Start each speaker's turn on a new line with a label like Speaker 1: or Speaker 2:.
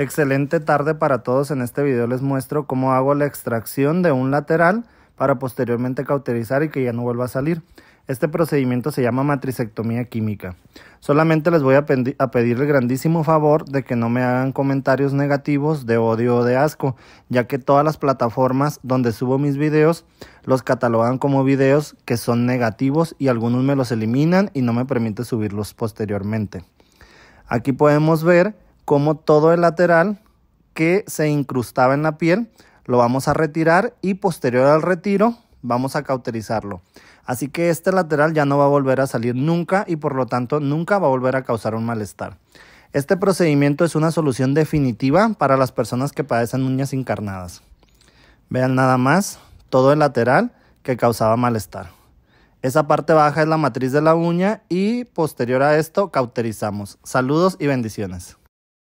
Speaker 1: Excelente tarde para todos. En este video les muestro cómo hago la extracción de un lateral para posteriormente cauterizar y que ya no vuelva a salir. Este procedimiento se llama matricectomía química. Solamente les voy a, a, pedir el grandísimo favor de que no me hagan comentarios negativos de odio o de asco, ya que todas las plataformas donde subo mis videos los catalogan como videos que son negativos y algunos me los eliminan y no me permite subirlos posteriormente. Aquí podemos ver como todo el lateral que se incrustaba en la piel lo vamos a retirar y posterior al retiro vamos a cauterizarlo. Así que este lateral ya no va a volver a salir nunca y por lo tanto nunca va a volver a causar un malestar. Este procedimiento es una solución definitiva para las personas que padecen uñas encarnadas. Vean nada más todo el lateral que causaba malestar. Esa parte baja es la matriz de la uña y posterior a esto cauterizamos. Saludos y bendiciones.